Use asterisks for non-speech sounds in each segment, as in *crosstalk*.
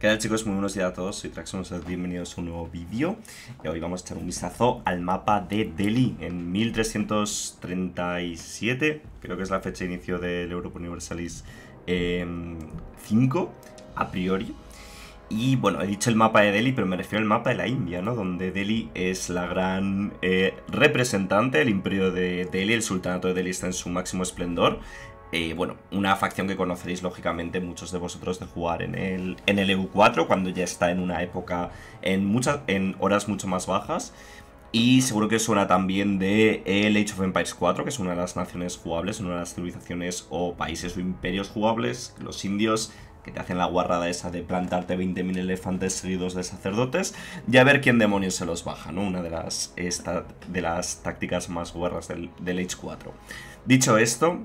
¿Qué tal chicos? Muy buenos días a todos, soy Traxxon, bienvenidos a un nuevo vídeo y hoy vamos a echar un vistazo al mapa de Delhi en 1337, creo que es la fecha de inicio del Europa Universalis V, em, 5, a priori. Y bueno, he dicho el mapa de Delhi, pero me refiero al mapa de la India, ¿no? Donde Delhi es la gran eh, representante, el imperio de Delhi, el sultanato de Delhi está en su máximo esplendor. Eh, bueno, una facción que conoceréis lógicamente muchos de vosotros de jugar en el, en el EU4 cuando ya está en una época, en, muchas, en horas mucho más bajas. Y seguro que suena también de el eh, Age of Empires 4, que es una de las naciones jugables, una de las civilizaciones o países o imperios jugables, los indios, que te hacen la guarrada esa de plantarte 20.000 elefantes seguidos de sacerdotes y a ver quién demonios se los baja, ¿no? Una de las, de las tácticas más guarras del, del 4 Dicho esto,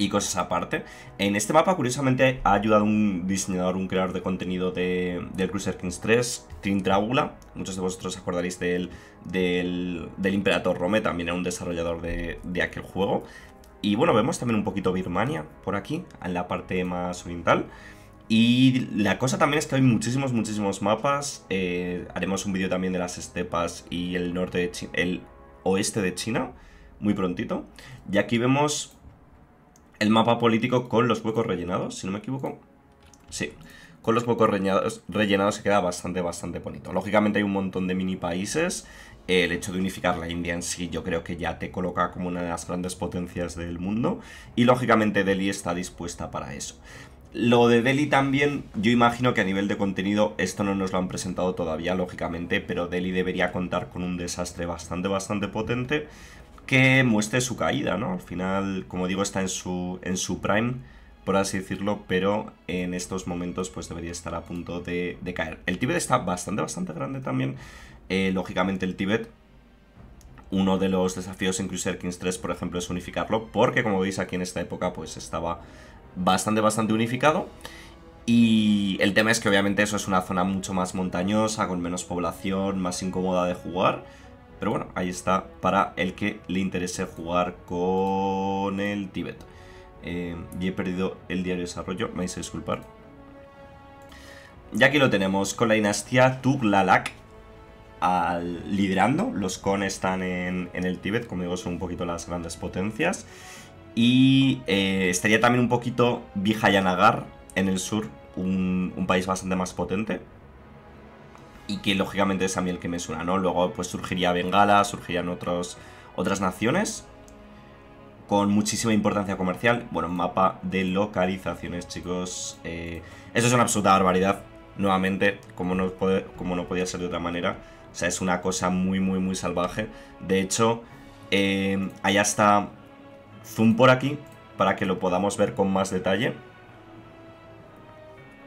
y cosas aparte. En este mapa, curiosamente, ha ayudado un diseñador, un creador de contenido de, del Cruiser Kings 3, Trin Muchos de vosotros acordaréis del, del, Imperator Rome, también era un desarrollador de, de aquel juego. Y bueno, vemos también un poquito Birmania por aquí, en la parte más oriental. Y la cosa también es que hay muchísimos, muchísimos mapas. Eh, haremos un vídeo también de las estepas y el norte de China, el oeste de China, muy prontito. Y aquí vemos el mapa político con los huecos rellenados, si no me equivoco. Sí, con los huecos rellenados, se queda bastante, bastante bonito. Lógicamente hay un montón de mini países. El hecho de unificar la India en sí yo creo que ya te coloca como una de las grandes potencias del mundo. Y lógicamente Delhi está dispuesta para eso. Lo de Delhi también, yo imagino que a nivel de contenido esto no nos lo han presentado todavía, lógicamente, pero Delhi debería contar con un desastre bastante, bastante potente que muestre su caída, ¿no? Al final, como digo, está en su, en su prime, por así decirlo, pero en estos momentos pues debería estar a punto de, caer. El Tíbet está bastante, bastante grande también. Eh, lógicamente el Tíbet, uno de los desafíos en Crusader Kings 3, por ejemplo, es unificarlo, porque como veis aquí en esta época pues estaba bastante, bastante unificado. Y el tema es que obviamente eso es una zona mucho más montañosa, con menos población, más incómoda de jugar pero bueno, ahí está para el que le interese jugar con el Tíbet. Eh, y he perdido el diario de desarrollo, me vais a disculpar. Y aquí lo tenemos con la dinastía Tuglalak al, liderando. Los cones están en, el Tíbet, como digo, son un poquito las grandes potencias. Y eh, estaría también un poquito Vijayanagar en el sur, un país bastante más potente, y que lógicamente es a mí el que me suena, ¿no? Luego pues surgiría Bengala, surgirían otros, otras naciones con muchísima importancia comercial. Bueno, mapa de localizaciones, chicos. Eh, eso es una absoluta barbaridad, nuevamente, como no, puede, como no podía ser de otra manera. O sea, es una cosa muy, muy, muy salvaje. De hecho, eh, allá está zoom por aquí para que lo podamos ver con más detalle.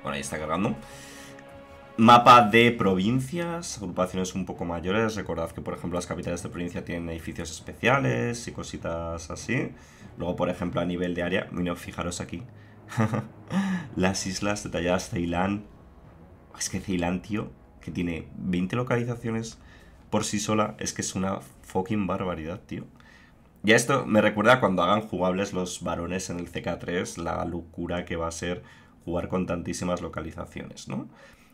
Bueno, ahí está cargando. Mapa de provincias, agrupaciones un poco mayores. Recordad que, por ejemplo, las capitales de provincia tienen edificios especiales y cositas así. Luego, por ejemplo, a nivel de área, bueno, fijaros aquí. *laughs* las islas detalladas Ceilán. Es que Ceilán, tío, que tiene 20 localizaciones por sí sola, es que es una fucking barbaridad, tío. y esto me recuerda cuando hagan jugables los varones en el CK3, la locura que va a ser jugar con tantísimas localizaciones, ¿no?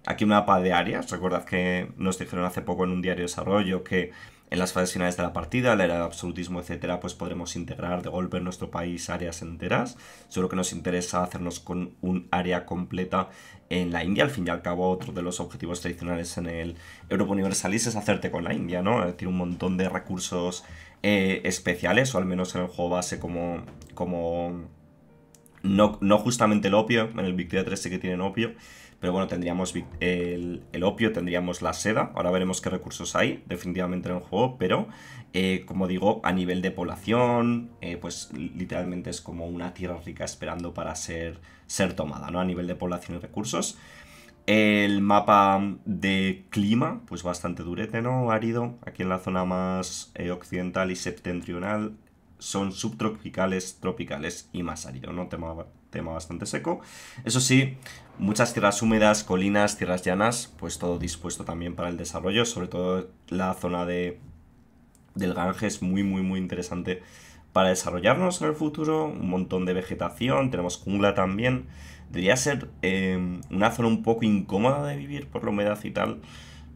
Aquí un mapa de áreas. Recordad que nos dijeron hace poco en un diario de desarrollo que en las fases finales de la partida, la era de absolutismo, etcétera, pues podremos integrar de golpe en nuestro país áreas enteras. Solo que nos interesa hacernos con un área completa en la India. Al fin y al cabo, otro de los objetivos tradicionales en el Europa Universalis es hacerte con la India, ¿no? Tiene un montón de recursos eh, especiales, o al menos en el juego base, como. como no, no justamente el opio, en el Victoria 3 sí que tienen opio, pero bueno, tendríamos el, opio, tendríamos la seda. Ahora veremos qué recursos hay definitivamente en el juego. Pero eh, como digo, a nivel de población, eh, pues literalmente es como una tierra rica esperando para ser, ser tomada, ¿no? A nivel de población y recursos. El mapa de clima, pues bastante durete, ¿no? Árido. Aquí en la zona más eh, occidental y septentrional son subtropicales, tropicales y más árido, ¿no? Tema tema bastante seco. Eso sí, muchas tierras húmedas, colinas, tierras llanas, pues todo dispuesto también para el desarrollo, sobre todo la zona de, del es muy, muy, muy interesante para desarrollarnos en el futuro. Un montón de vegetación, tenemos jungla también. Debería ser eh, una zona un poco incómoda de vivir por la humedad y tal,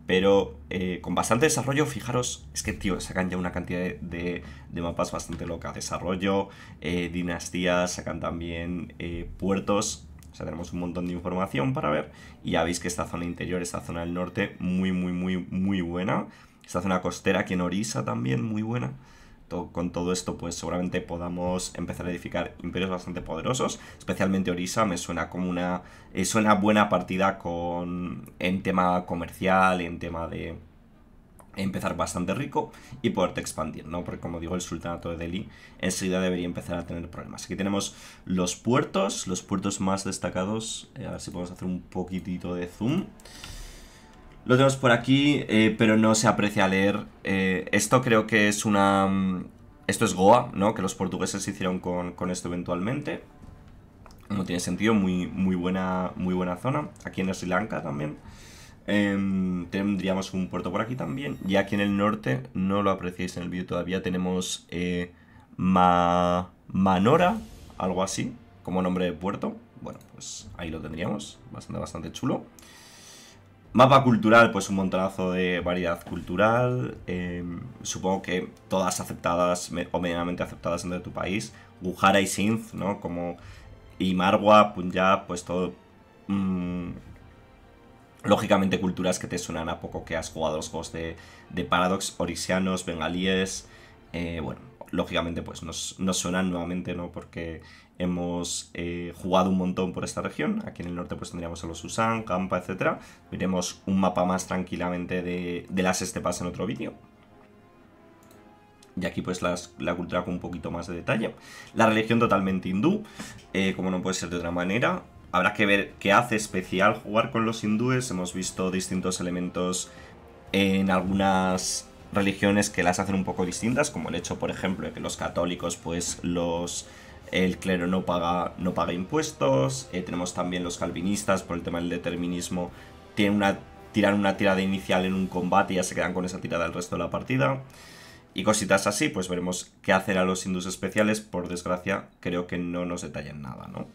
pero eh, con bastante desarrollo, fijaros, es que, tío, sacan ya una cantidad de, mapas bastante loca. Desarrollo, eh, dinastías, sacan también eh, puertos. O sea, tenemos un montón de información para ver. Y ya veis que esta zona interior, esta zona del norte, muy, muy, muy, muy buena. Esta zona costera aquí en Orisa también, muy buena con todo esto pues seguramente podamos empezar a edificar imperios bastante poderosos, especialmente Orisa me suena como una... Eh, suena buena partida con en tema comercial, en tema de empezar bastante rico y poderte expandir, ¿no? Porque como digo, el sultanato de Delhi enseguida debería empezar a tener problemas. Aquí tenemos los puertos, los puertos más destacados, eh, a ver si podemos hacer un poquitito de zoom lo tenemos por aquí, eh, pero no se aprecia leer. Eh, esto creo que es una... Mm, esto es Goa, ¿no? Que los portugueses hicieron con, esto eventualmente. No tiene sentido, muy, muy, buena, muy buena zona. Aquí en Sri Lanka también. Em, tendríamos un puerto por aquí también. Y aquí en el norte, no lo apreciáis en el vídeo todavía, tenemos eh, Ma... Manora, algo así, como nombre de puerto. Bueno, pues ahí lo tendríamos. Bastante, bastante chulo. Mapa cultural, pues un montonazo de variedad cultural, em, supongo que todas aceptadas o medianamente aceptadas dentro de tu país. Gujara y Sindh, ¿no? Como y Marwa, Punjab, pues todo... Mm, lógicamente culturas que te suenan a poco que has jugado los juegos de, Paradox, Orisianos, Bengalíes, eh, bueno, lógicamente pues nos, nos suenan nuevamente, ¿no? Porque hemos eh, jugado un montón por esta región, aquí en el norte pues tendríamos a los Susan, Kampa, etc. Miremos un mapa más tranquilamente de, de las estepas en otro vídeo. Y aquí pues las, la cultura con un poquito más de detalle. La religión totalmente hindú, eh, como no puede ser de otra manera. Habrá que ver qué hace especial jugar con los hindúes. Hemos visto distintos elementos en algunas religiones que las hacen un poco distintas, como el hecho, por ejemplo, de que los católicos, pues los el clero no paga, no paga impuestos, eh, tenemos también los calvinistas por el tema del determinismo, una, tiran una tirada inicial en un combate y ya se quedan con esa tirada el resto de la partida. Y cositas así, pues veremos qué hacer a los hindus especiales, por desgracia creo que no nos detallan nada, ¿no?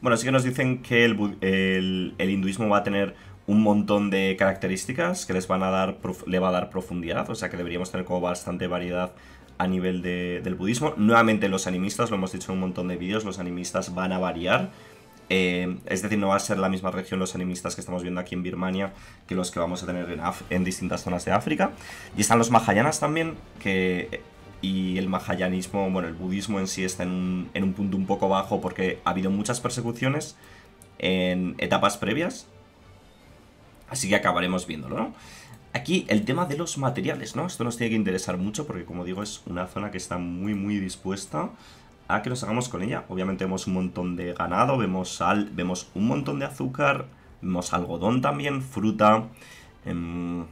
Bueno, sí que nos dicen que el, el, el hinduismo va a tener un montón de características que les van a dar, le va a dar profundidad, o sea que deberíamos tener como bastante variedad a nivel del budismo. Nuevamente los animistas, lo hemos dicho en un montón de vídeos, los animistas van a variar. Eh, es decir, no va a ser la misma región los animistas que estamos viendo aquí en Birmania que los que vamos a tener en, en distintas zonas de África. Y están los mahayanas también, que... Y el mahayanismo, bueno, el budismo en sí está en en un punto un poco bajo porque ha habido muchas persecuciones en etapas previas Así que acabaremos viéndolo, ¿no? Aquí el tema de los materiales, ¿no? Esto nos tiene que interesar mucho porque, como digo, es una zona que está muy, muy dispuesta a que nos hagamos con ella. Obviamente vemos un montón de ganado, vemos sal, vemos un montón de azúcar, vemos algodón también, fruta... Em,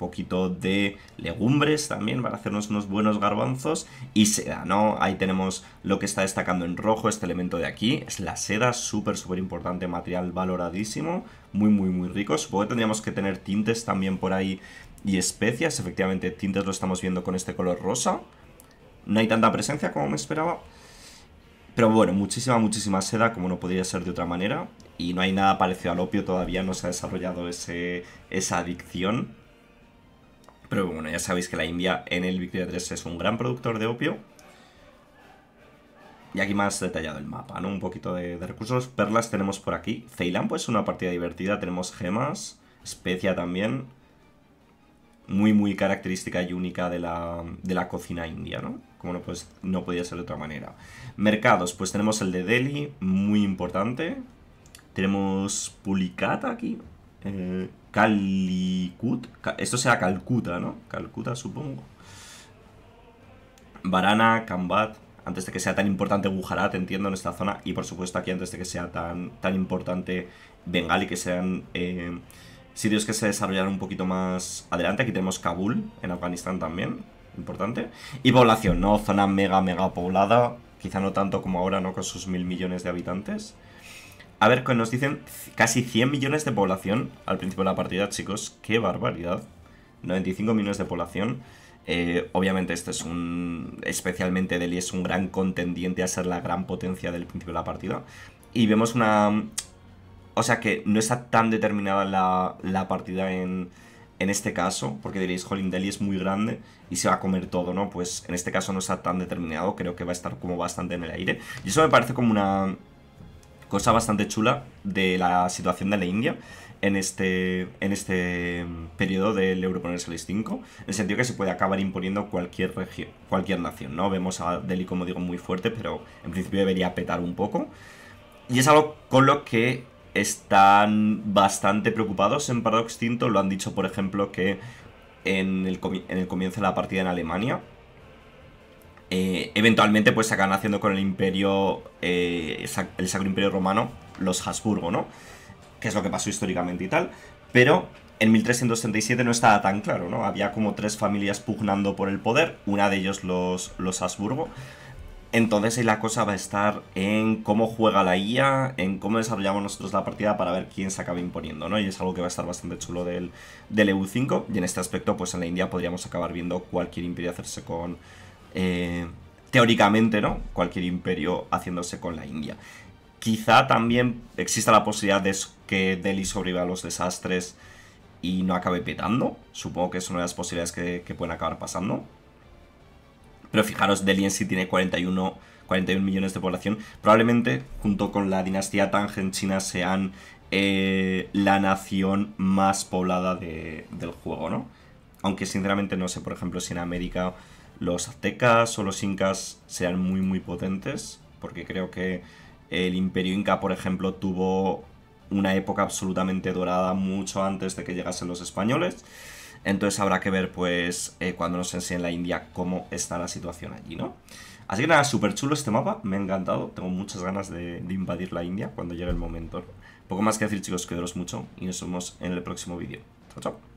poquito de legumbres también para hacernos unos buenos garbanzos y seda, ¿no? Ahí tenemos lo que está destacando en rojo, este elemento de aquí, es la seda, súper, súper importante, material valoradísimo, muy, muy, muy rico. Supongo que tendríamos que tener tintes también por ahí y especias, efectivamente tintes lo estamos viendo con este color rosa. No hay tanta presencia como me esperaba, pero bueno, muchísima, muchísima seda, como no podría ser de otra manera. Y no hay nada parecido al opio, todavía no se ha desarrollado ese, esa adicción pero bueno, ya sabéis que la India en el Victoria 3 es un gran productor de opio. Y aquí más detallado el mapa, ¿no? Un poquito de, recursos. Perlas tenemos por aquí. Ceilán, pues una partida divertida. Tenemos gemas, especia también. Muy, muy característica y única de la, cocina india, ¿no? Como no, pues, no podía ser de otra manera. Mercados, pues tenemos el de Delhi, muy importante. Tenemos pulicata aquí, eh, Calicut. Esto será Calcuta, ¿no? Calcuta, supongo. Barana, Kambat. Antes de que sea tan importante Gujarat, entiendo, en esta zona. Y por supuesto aquí antes de que sea tan, tan importante y que sean eh, sitios que se desarrollaron un poquito más adelante. Aquí tenemos Kabul, en Afganistán también. Importante. Y población, ¿no? Zona mega, mega poblada. Quizá no tanto como ahora, ¿no? Con sus mil millones de habitantes. A ver, nos dicen casi 100 millones de población al principio de la partida, chicos. ¡Qué barbaridad! 95 millones de población. Eh, obviamente este es un... Especialmente Delhi es un gran contendiente a ser la gran potencia del principio de la partida. Y vemos una... O sea que no está tan determinada la, partida en, en este caso, porque diréis, jolín, Delhi es muy grande y se va a comer todo, ¿no? Pues en este caso no está tan determinado, creo que va a estar como bastante en el aire. Y eso me parece como una, cosa bastante chula de la situación de la India en este, en este mm, periodo del Europonersales 5, en el sentido que se puede acabar imponiendo cualquier región, cualquier nación, ¿no? Vemos a Delhi, como digo, muy fuerte, pero en principio debería petar un poco. Y es algo con lo que están bastante preocupados en Paradox Tinto. Lo han dicho, por ejemplo, que en el, en el comienzo de la partida en Alemania, eh, eventualmente pues se acaban haciendo con el imperio, eh, el Sacro Imperio Romano, los Habsburgo, ¿no? Que es lo que pasó históricamente y tal. Pero en 1337 no estaba tan claro, ¿no? Había como tres familias pugnando por el poder, una de ellos los, los Habsburgo. Entonces ahí la cosa va a estar en cómo juega la IA, en cómo desarrollamos nosotros la partida para ver quién se acaba imponiendo, ¿no? Y es algo que va a estar bastante chulo del, del EU5. Y en este aspecto, pues en la India podríamos acabar viendo cualquier imperio hacerse con, eh, teóricamente, ¿no? Cualquier imperio haciéndose con la India. Quizá también exista la posibilidad de que Delhi sobreviva a los desastres y no acabe petando. Supongo que es una de las posibilidades que, pueden acabar pasando. Pero fijaros, Delhi en sí tiene 41, 41 millones de población. Probablemente, junto con la dinastía Tang en China, sean eh, la nación más poblada del juego, ¿no? Aunque sinceramente no sé, por ejemplo, si en América los aztecas o los incas sean muy muy potentes, porque creo que el imperio inca, por ejemplo, tuvo una época absolutamente dorada mucho antes de que llegasen los españoles. Entonces habrá que ver, pues, eh, cuando nos enseñen la India cómo está la situación allí, ¿no? Así que nada, súper chulo este mapa, me ha encantado. Tengo muchas ganas de, invadir la India cuando llegue el momento. Poco más que decir, chicos, quedaros mucho y nos vemos en el próximo vídeo. Chao, chao.